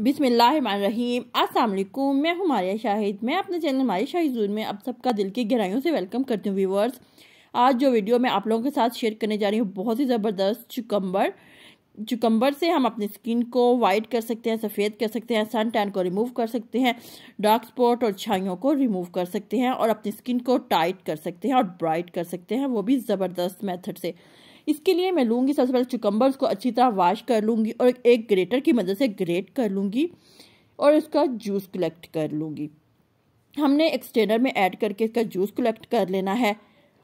बिसमीम असलकुम मैं हूँ मारिया शाहिद मैं अपने चैनल हमारे शाहिद जून में आप सबका दिल की गहराइयों से वेलकम करती हूँ व्यूवर्स आज जो वीडियो मैं आप लोगों के साथ शेयर करने जा रही हूँ बहुत ही ज़बरदस्त चुकम्बर चुकम्बर से हम अपनी स्किन को वाइट कर सकते हैं सफ़ेद कर सकते हैं सन टैन को रिमूव कर सकते हैं डार्क स्पॉट और छाइयों को रिमूव कर सकते हैं और अपनी स्किन को टाइट कर सकते हैं और ब्राइट कर सकते हैं वो भी ज़बरदस्त मेथड से इसके लिए मैं लूँगी सबसे पहले चुकम्बर्स को अच्छी तरह वाश कर लूँगी और एक ग्रेटर की मदद से ग्रेट कर लूँगी और इसका जूस कलेक्ट कर लूँगी हमने एक्सटेनर में ऐड करके इसका जूस कलेक्ट कर लेना है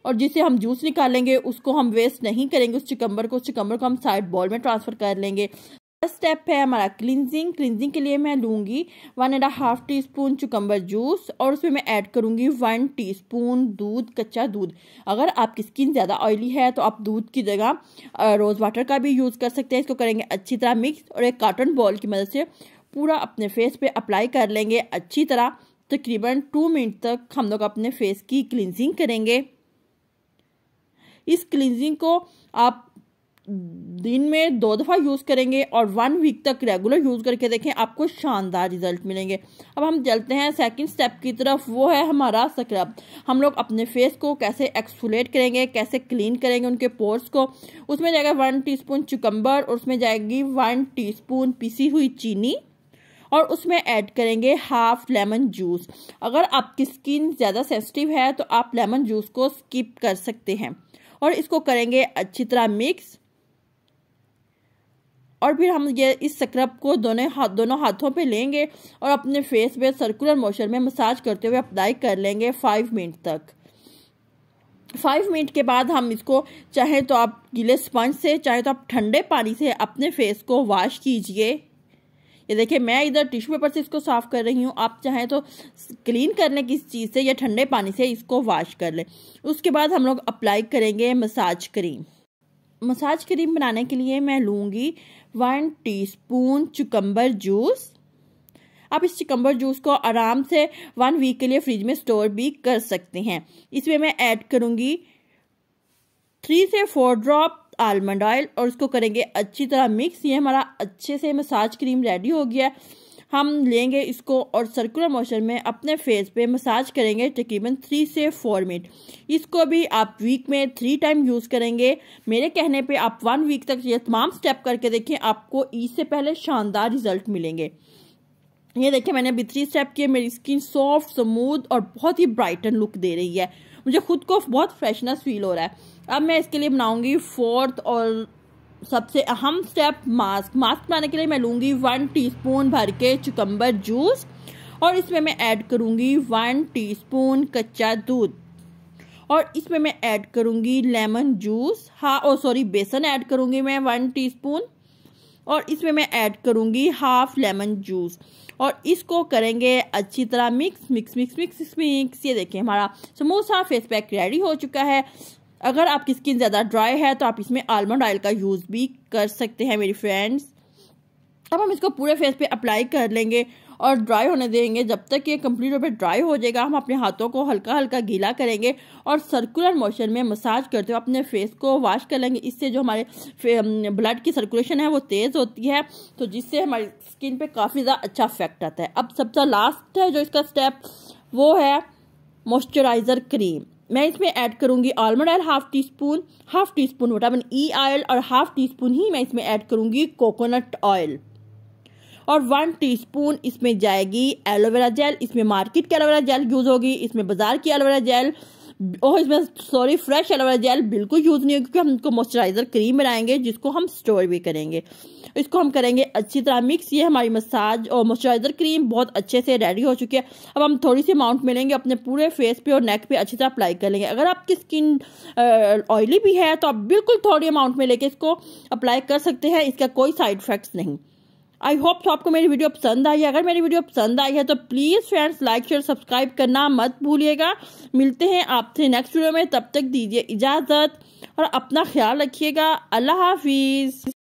और जिसे हम जूस निकालेंगे उसको हम वेस्ट नहीं करेंगे उस चिकम्बर को उस चिकम्बर को हम साइड बॉल में ट्रांसफ़र कर लेंगे फर्स्ट स्टेप है हमारा क्लिनजिंग क्लिनजिंग के लिए मैं लूँगी one and half teaspoon cucumber juice और उसमें मैं ऐड करूँगी वन टीस्पून दूध कच्चा दूध अगर आपकी स्किन ज़्यादा ऑयली है तो आप दूध की जगह रोज़ वाटर का भी यूज़ कर सकते हैं इसको करेंगे अच्छी तरह मिक्स और एक कार्टन बॉल की मदद से पूरा अपने फेस पे अप्लाई कर लेंगे अच्छी तरह तकरीबन टू मिनट तक हम लोग अपने फेस की क्लिनजिंग करेंगे इस क्लिनजिंग को आप दिन में दो दफ़ा यूज़ करेंगे और वन वीक तक रेगुलर यूज़ करके देखें आपको शानदार रिजल्ट मिलेंगे अब हम चलते हैं सेकंड स्टेप की तरफ वो है हमारा स्क्रब हम लोग अपने फेस को कैसे एक्सफोलेट करेंगे कैसे क्लीन करेंगे उनके पोर्स को उसमें जाएगा वन टीस्पून चुकम्बर और उसमें जाएगी वन टीस्पून पिसी हुई चीनी और उसमें ऐड करेंगे हाफ लेमन जूस अगर आपकी स्किन ज़्यादा सेंसिटिव है तो आप लेमन जूस को स्किप कर सकते हैं और इसको करेंगे अच्छी तरह मिक्स और फिर हम ये इस स्क्रब को दोनों हाथ दोनों हाथों पे लेंगे और अपने फेस पे सर्कुलर मोशन में मसाज करते हुए अप्लाई कर लेंगे फाइव मिनट तक फाइव मिनट के बाद हम इसको चाहे तो आप गीले स्पंज से चाहे तो आप ठंडे पानी से अपने फेस को वॉश कीजिए ये देखिए मैं इधर टिश्यू पेपर से इसको साफ़ कर रही हूँ आप चाहें तो क्लीन करने की चीज़ से या ठंडे पानी से इसको वॉश कर लें उसके बाद हम लोग अप्लाई करेंगे मसाज क्रीम मसाज क्रीम बनाने के लिए मैं लूँगी वन टीस्पून चुकंबर जूस आप इस चिकम्बर जूस को आराम से वन वीक के लिए फ्रिज में स्टोर भी कर सकते हैं इसमें मैं ऐड करूँगी थ्री से फोर ड्रॉप आलमंड ऑयल और इसको करेंगे अच्छी तरह मिक्स ये हमारा अच्छे से मसाज क्रीम रेडी हो गया है हम लेंगे इसको और सर्कुलर मोशन में अपने फेस पे मसाज करेंगे तकरीबन थ्री से फोर मिनट इसको भी आप वीक में थ्री टाइम यूज़ करेंगे मेरे कहने पे आप वन वीक तक ये तमाम स्टेप करके देखें आपको ईद e से पहले शानदार रिजल्ट मिलेंगे ये देखें मैंने अभी थ्री स्टेप किए मेरी स्किन सॉफ्ट स्मूथ और बहुत ही ब्राइटन लुक दे रही है मुझे खुद को बहुत फ्रेशनेस फील हो रहा है अब मैं इसके लिए बनाऊंगी फोर्थ और सबसे अहम स्टेप मास्क मास्क बनाने के लिए मैं लूँगी वन टीस्पून भर के चुकम्बर जूस और इसमें मैं ऐड करूँगी वन टीस्पून कच्चा दूध और इसमें मैं ऐड करूँगी लेमन जूस हाँ और सॉरी बेसन ऐड करूँगी मैं वन टीस्पून और इसमें मैं ऐड करूँगी हाफ लेमन जूस और इसको करेंगे अच्छी तरह mix mix mix mix mix ये देखें हमारा समोसा फेस पैक रेडी हो चुका है अगर आपकी स्किन ज़्यादा ड्राई है तो आप इसमें आलमंड ऑयल का यूज़ भी कर सकते हैं मेरी फ्रेंड्स अब हम इसको पूरे फेस पे अप्लाई कर लेंगे और ड्राई होने देंगे जब तक ये कम्प्लीट रूप से ड्राई हो जाएगा हम अपने हाथों को हल्का हल्का गीला करेंगे और सर्कुलर मोशन में मसाज करते हुए अपने फेस को वॉश कर लेंगे इससे जो हमारे ब्लड की सर्कुलेशन है वो तेज़ होती है तो जिससे हमारी स्किन पे काफ़ी ज़्यादा अच्छा इफेक्ट आता है अब सबसे लास्ट है जो इसका स्टेप वो है मॉइस्चराइज़र क्रीम मैं इसमें ऐड करूँगी almond oil half teaspoon half teaspoon vitamin E oil और हाफ टी स्पून ही मैं इसमें ऐड करूँगी कोकोनट ऑयल और वन टीस्पून इसमें जाएगी एलोवेरा जेल इसमें मार्केट की एलोवेरा जेल यूज़ होगी इसमें बाज़ार की एलोवेरा जेल और इसमें सॉरी फ्रेश एलोवेरा जेल बिल्कुल यूज़ नहीं होगी क्योंकि हम इसको मॉइस्चराइज़र क्रीम बनाएंगे जिसको हम स्टोर भी करेंगे इसको हम करेंगे अच्छी तरह मिक्स ये हमारी मसाज और मॉइस्चराइज़र क्रीम बहुत अच्छे से रेडी हो चुकी है अब हम थोड़ी सी अमाउंट में लेंगे अपने पूरे फेस पे और नेक पे अच्छी तरह अप्लाई कर लेंगे अगर आपकी स्किन ऑयली भी है तो आप बिल्कुल थोड़ी अमाउंट में लेके इसको अप्लाई कर सकते हैं इसका कोई साइड इफ़ेक्ट्स नहीं आई होप तो आपको मेरी वीडियो पसंद आई है अगर मेरी वीडियो पसंद आई है तो please friends like share subscribe करना मत भूलिएगा मिलते हैं आपसे नेक्स्ट वीडियो में तब तक दीजिए इजाज़त और अपना ख्याल रखिएगा अल्लाह हाफिज़